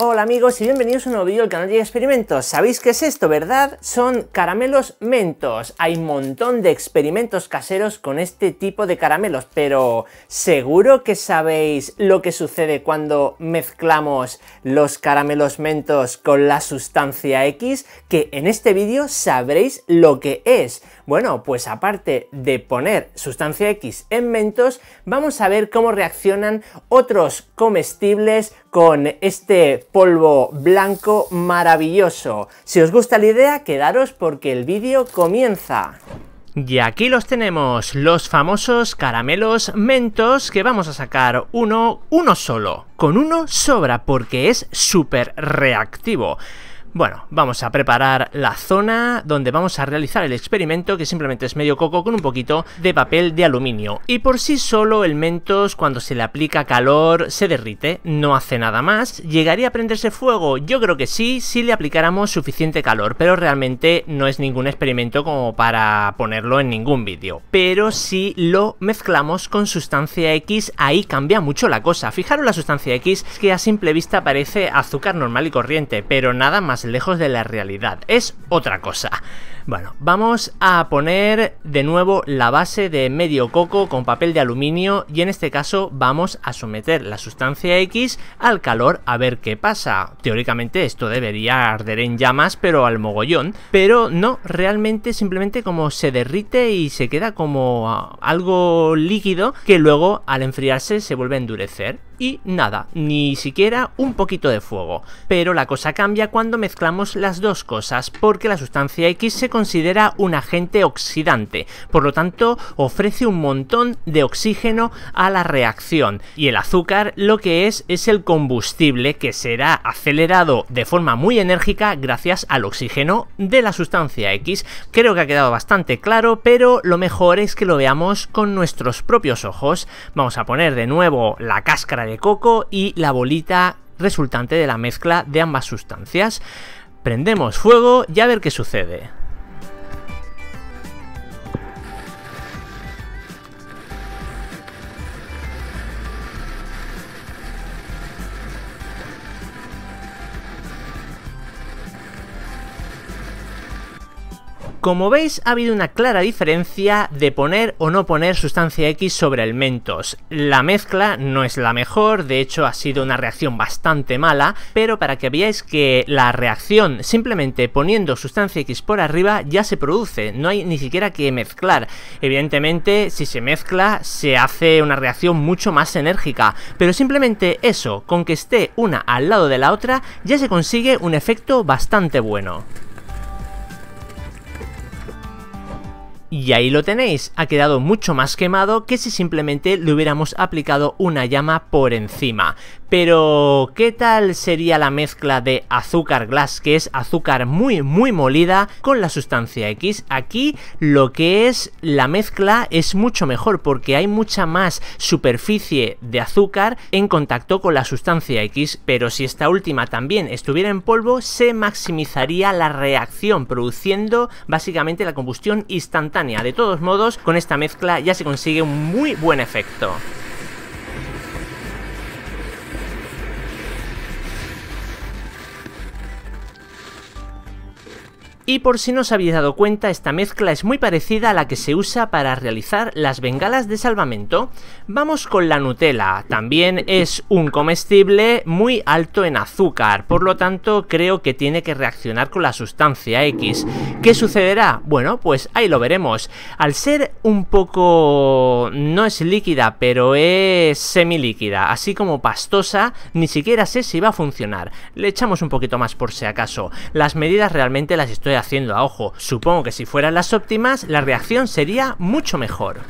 Hola amigos y bienvenidos a un nuevo vídeo del canal de experimentos. ¿Sabéis qué es esto, verdad? Son caramelos mentos. Hay un montón de experimentos caseros con este tipo de caramelos, pero seguro que sabéis lo que sucede cuando mezclamos los caramelos mentos con la sustancia X, que en este vídeo sabréis lo que es. Bueno, pues aparte de poner sustancia X en mentos, vamos a ver cómo reaccionan otros comestibles con este polvo blanco maravilloso. Si os gusta la idea, quedaros porque el vídeo comienza. Y aquí los tenemos, los famosos caramelos mentos que vamos a sacar uno, uno solo. Con uno sobra porque es súper reactivo. Bueno, vamos a preparar la zona donde vamos a realizar el experimento que simplemente es medio coco con un poquito de papel de aluminio. Y por sí solo el Mentos cuando se le aplica calor se derrite, no hace nada más. ¿Llegaría a prenderse fuego? Yo creo que sí, si le aplicáramos suficiente calor, pero realmente no es ningún experimento como para ponerlo en ningún vídeo. Pero si lo mezclamos con sustancia X, ahí cambia mucho la cosa. Fijaros la sustancia X que a simple vista parece azúcar normal y corriente, pero nada más lejos de la realidad, es otra cosa. Bueno, vamos a poner de nuevo la base de medio coco con papel de aluminio y en este caso vamos a someter la sustancia X al calor a ver qué pasa. Teóricamente esto debería arder en llamas pero al mogollón, pero no, realmente simplemente como se derrite y se queda como algo líquido que luego al enfriarse se vuelve a endurecer. Y nada, ni siquiera un poquito de fuego. Pero la cosa cambia cuando me mezclamos las dos cosas, porque la sustancia X se considera un agente oxidante, por lo tanto ofrece un montón de oxígeno a la reacción, y el azúcar lo que es es el combustible que será acelerado de forma muy enérgica gracias al oxígeno de la sustancia X. Creo que ha quedado bastante claro, pero lo mejor es que lo veamos con nuestros propios ojos. Vamos a poner de nuevo la cáscara de coco y la bolita resultante de la mezcla de ambas sustancias. Prendemos fuego y a ver qué sucede. Como veis, ha habido una clara diferencia de poner o no poner sustancia X sobre el Mentos. La mezcla no es la mejor, de hecho ha sido una reacción bastante mala, pero para que veáis que la reacción simplemente poniendo sustancia X por arriba ya se produce, no hay ni siquiera que mezclar. Evidentemente, si se mezcla, se hace una reacción mucho más enérgica, pero simplemente eso, con que esté una al lado de la otra, ya se consigue un efecto bastante bueno. Y ahí lo tenéis, ha quedado mucho más quemado que si simplemente le hubiéramos aplicado una llama por encima. Pero, ¿qué tal sería la mezcla de azúcar glass, que es azúcar muy muy molida, con la sustancia X? Aquí lo que es la mezcla es mucho mejor porque hay mucha más superficie de azúcar en contacto con la sustancia X, pero si esta última también estuviera en polvo, se maximizaría la reacción, produciendo básicamente la combustión instantánea de todos modos, con esta mezcla ya se consigue un muy buen efecto. Y por si no os habéis dado cuenta, esta mezcla es muy parecida a la que se usa para realizar las bengalas de salvamento. Vamos con la Nutella, también es un comestible muy alto en azúcar, por lo tanto creo que tiene que reaccionar con la sustancia X. ¿Qué sucederá? Bueno, pues ahí lo veremos. Al ser un poco... no es líquida, pero es semilíquida, así como pastosa, ni siquiera sé si va a funcionar. Le echamos un poquito más por si acaso. Las medidas realmente las estoy haciendo a ojo. Supongo que si fueran las óptimas, la reacción sería mucho mejor.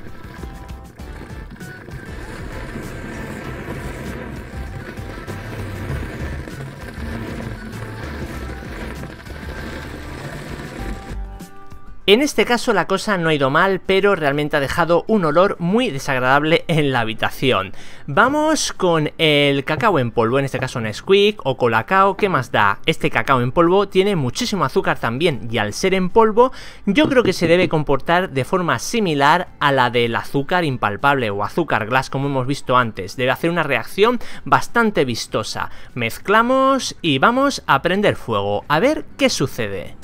En este caso la cosa no ha ido mal, pero realmente ha dejado un olor muy desagradable en la habitación. Vamos con el cacao en polvo, en este caso Nesquik o Colacao, ¿qué más da? Este cacao en polvo tiene muchísimo azúcar también y al ser en polvo yo creo que se debe comportar de forma similar a la del azúcar impalpable o azúcar glass como hemos visto antes. Debe hacer una reacción bastante vistosa. Mezclamos y vamos a prender fuego, a ver qué sucede.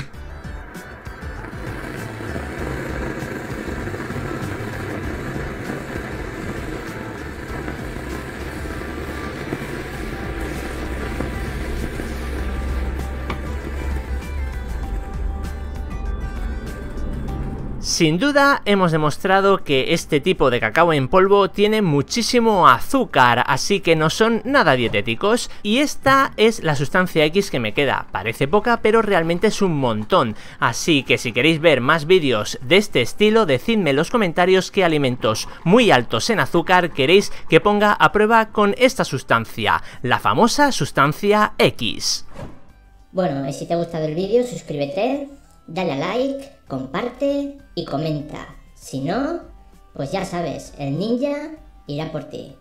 Sin duda hemos demostrado que este tipo de cacao en polvo tiene muchísimo azúcar, así que no son nada dietéticos. Y esta es la sustancia X que me queda. Parece poca, pero realmente es un montón. Así que si queréis ver más vídeos de este estilo, decidme en los comentarios qué alimentos muy altos en azúcar queréis que ponga a prueba con esta sustancia, la famosa sustancia X. Bueno, si te ha gustado el vídeo, suscríbete, Dale a like, comparte y comenta. Si no, pues ya sabes, el ninja irá por ti.